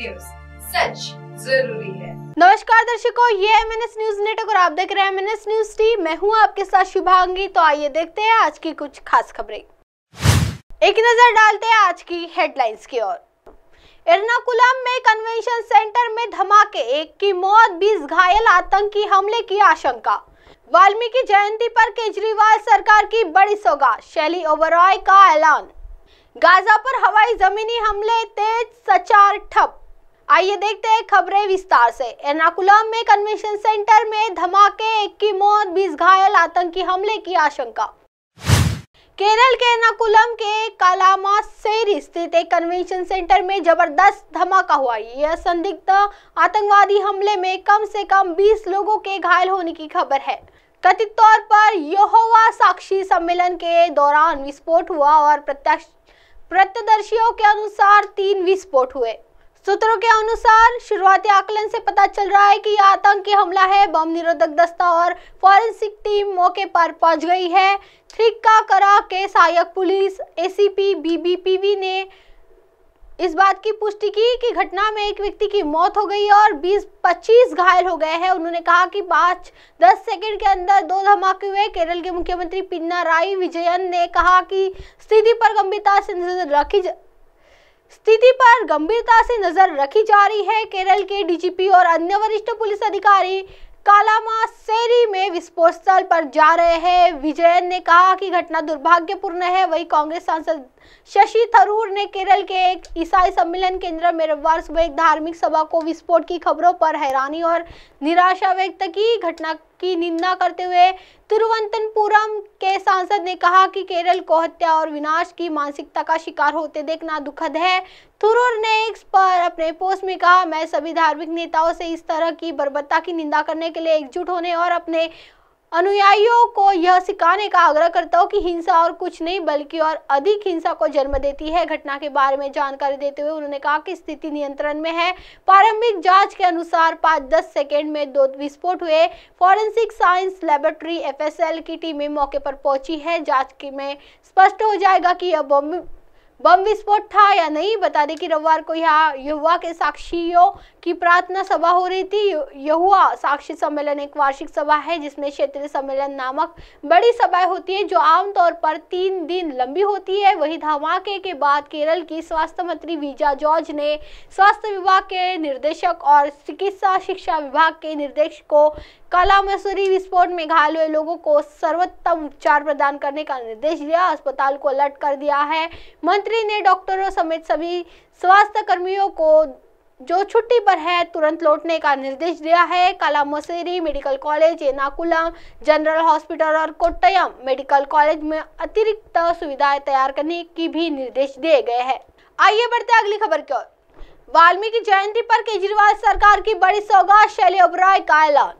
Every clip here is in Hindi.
न्यूज सच जरूरी है नमस्कार दर्शकों ये M N S news network और आप देख रहे हैं M N S news T मैं हूँ आपके साथ शुभांगी तो आइए देखते हैं आज की कुछ खास खबरें एक नजर डालते हैं आज की हेडलाइंस की ओर एर्नाकुलम में कन्वेंशन सेंटर में धमाके एक की मौत बीस घायल आतंकी हमले की आशंका वाल्मीकि जयंती पर केजरीवाल सरकार की बड़ी सौगात शैली ओबरॉय का ऐलान गाजा पर हवाई जमीनी हमले तेज सचार ठप आइए देखते हैं खबरें विस्तार से एर्नाकुलम में कन्वेंशन सेंटर में धमाके एक की मौत बीस घायल आतंकी हमले की आशंका केरल के एर्नाकुलम के कालामासेरी स्थित एक कन्वेंशन सेंटर में जबरदस्त धमाका हुआ यह संदिग्ध आतंकवादी हमले में कम से कम 20 लोगों के घायल होने की खबर है कथित तौर पर यहोवा साक्षी सम्मेलन के दौरान विस्फोट हुआ और प्रत्यक्ष प्रत्यदर्शियों के अनुसार तीन विस्फोट हुए सूत्रों के अनुसार शुरुआती आकलन से पता चल रहा है कि यह आतंकी हमला है बम निरोधक दस्ता और फॉरेंसिक टीम मौके पर पहुंच गई है करा के सहायक पुलिस एसीपी बीबीपीवी ने इस बात की पुष्टि की कि घटना में एक व्यक्ति की मौत हो गई और 20-25 घायल हो गए हैं उन्होंने कहा कि पाँच दस सेकंड के अंदर दो धमाके हुए केरल के मुख्यमंत्री राय विजयन ने कहा कि स्थिति पर गंभीरता से नजर रखी स्थिति पर गंभीरता से नजर रखी जा रही है केरल के डीजीपी और अन्य वरिष्ठ पुलिस अधिकारी कालामा सेरी में विस्फोट स्थल पर जा रहे हैं विजयन ने कहा कि घटना दुर्भाग्यपूर्ण है वही कांग्रेस सांसद शशि थरूर ने केरल के एक ईसाई सम्मेलन केंद्र में रविवार सुबह एक धार्मिक सभा को विस्फोट की खबरों पर हैरानी और निराशा व्यक्त की घटना की निंदा करते हुए तिरुवनंतपुरम के सांसद ने कहा कि केरल को हत्या और विनाश की मानसिकता का शिकार होते देखना दुखद है थुरूर ने एक पर अपने पोस्ट में कहा मैं सभी धार्मिक नेताओं से इस तरह की बर्बरता की निंदा करने के लिए एकजुट होने और अपने अनुयायियों को यह सिखाने का आग्रह करता हूँ कि हिंसा और कुछ नहीं बल्कि और अधिक हिंसा को जन्म देती है घटना के बारे में जानकारी देते हुए उन्होंने कहा कि स्थिति नियंत्रण में है प्रारंभिक जांच के अनुसार पाँच दस सेकेंड में दो विस्फोट हुए फॉरेंसिक साइंस लेबोरेटरी एफएसएल की टीमें मौके पर पहुंची है जाँच में स्पष्ट हो जाएगा कि यह बॉम्ब बम विस्फोट था या नहीं बता दें कि रविवार को यहाँ युवा के साक्षियों की प्रार्थना सभा हो रही थी युवा साक्षी सम्मेलन एक वार्षिक सभा है जिसमें क्षेत्रीय सम्मेलन नामक बड़ी सभाएं होती है जो आमतौर पर तीन दिन लंबी होती है वही धमाके के बाद केरल की स्वास्थ्य मंत्री वीजा जॉर्ज ने स्वास्थ्य विभाग के निर्देशक और चिकित्सा शिक्षा विभाग के निर्देश को काला मसूरी विस्फोट में घायल हुए लोगों को सर्वोत्तम उपचार प्रदान करने का निर्देश दिया अस्पताल को अलर्ट कर दिया है मंत्री ने डॉक्टरों समेत सभी स्वास्थ्य कर्मियों को जो छुट्टी पर है तुरंत लौटने का निर्देश दिया है Mussoorie medical college Ernakulam general hospital और कोट्टयम मेडिकल कॉलेज में अतिरिक्त सुविधाएं तैयार करने की भी निर्देश दिए गए हैं आइए बढ़ते अगली खबर की ओर वाल्मीकि जयंती पर केजरीवाल सरकार की बड़ी सौगात शैली ओबराय का ऐलान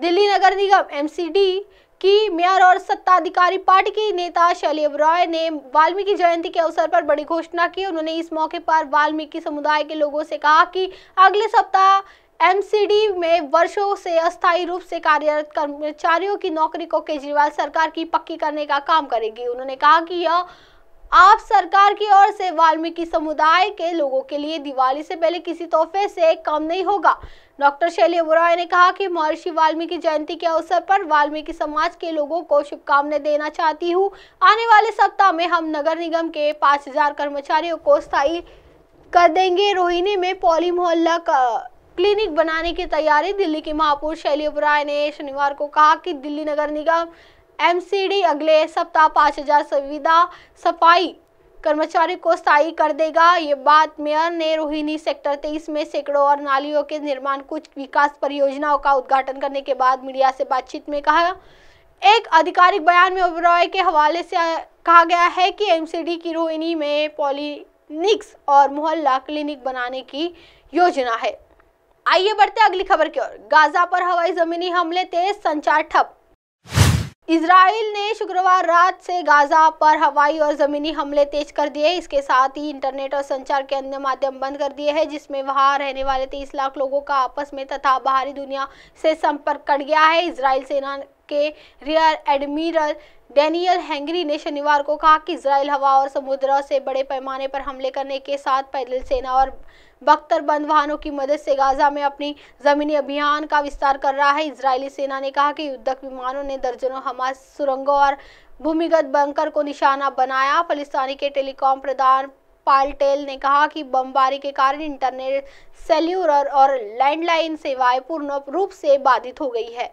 दिल्ली नगर निगम एमसीडी की मेयर और सत्ताधिकारी पार्टी के नेता शैलेव रॉय ने वाल्मीकि जयंती के अवसर पर बड़ी घोषणा की उन्होंने इस मौके पर वाल्मीकि समुदाय के लोगों से कहा कि अगले सप्ताह एमसीडी में वर्षों से अस्थायी रूप से कार्यरत कर्मचारियों की नौकरी को केजरीवाल सरकार की पक्की करने का काम करेगी उन्होंने कहा कि यह आप सरकार की ओर से वाल्मीकि समुदाय के लोगों के लिए दिवाली से पहले किसी तोहफे से कम नहीं होगा डॉक्टर शैली ओबराय ने कहा कि महर्षि वाल्मीकि जयंती के अवसर पर वाल्मीकि समाज के लोगों को शुभकामनाएं देना चाहती हूं आने वाले सप्ताह में हम नगर निगम के 5000 कर्मचारियों को स्थायी कर देंगे रोहिणी में पॉली मोहल्ला क्लिनिक बनाने की तैयारी दिल्ली की महापौर शैली ओबराय ने शनिवार को कहा कि दिल्ली नगर निगम एमसीडी अगले सप्ताह 5000 सुविधा सफाई कर्मचारी को स्थायी कर देगा ये बात मेयर ने रोहिणी सेक्टर तेईस में सैकड़ों और नालियों के निर्माण कुछ विकास परियोजनाओं का उद्घाटन करने के बाद मीडिया से बातचीत में कहा एक आधिकारिक बयान में ओबरॉय के हवाले से कहा गया है कि एमसीडी की रोहिणी में पॉलिनिक्स और मोहल्ला क्लिनिक बनाने की योजना है आइए बढ़ते अगली खबर की ओर गाजा पर हवाई जमीनी हमले तेज संचार ठप इसराइल ने शुक्रवार रात से गाजा पर हवाई और ज़मीनी हमले तेज कर दिए इसके साथ ही इंटरनेट और संचार के अन्य माध्यम बंद कर दिए हैं जिसमें वहां रहने वाले तीस लाख लोगों का आपस में तथा बाहरी दुनिया से संपर्क कट गया है इसराइल सेना के रियर एडमिरल डेनियल हैंगरी ने शनिवार को कहा कि इसराइल हवा और समुद्र से बड़े पैमाने पर हमले करने के साथ पैदल सेना और बख्तर बंद वाहनों की मदद से गाजा में अपनी जमीनी अभियान का विस्तार कर रहा है इसराइली सेना ने कहा कि युद्धक विमानों ने दर्जनों हमास सुरंगों और भूमिगत बंकर को निशाना बनाया फलिस्तानी के टेलीकॉम प्रदान पालटेल ने कहा कि बमबारी के कारण इंटरनेट सेल्यूलर और लैंडलाइन सेवाएं पूर्ण रूप से बाधित हो गई है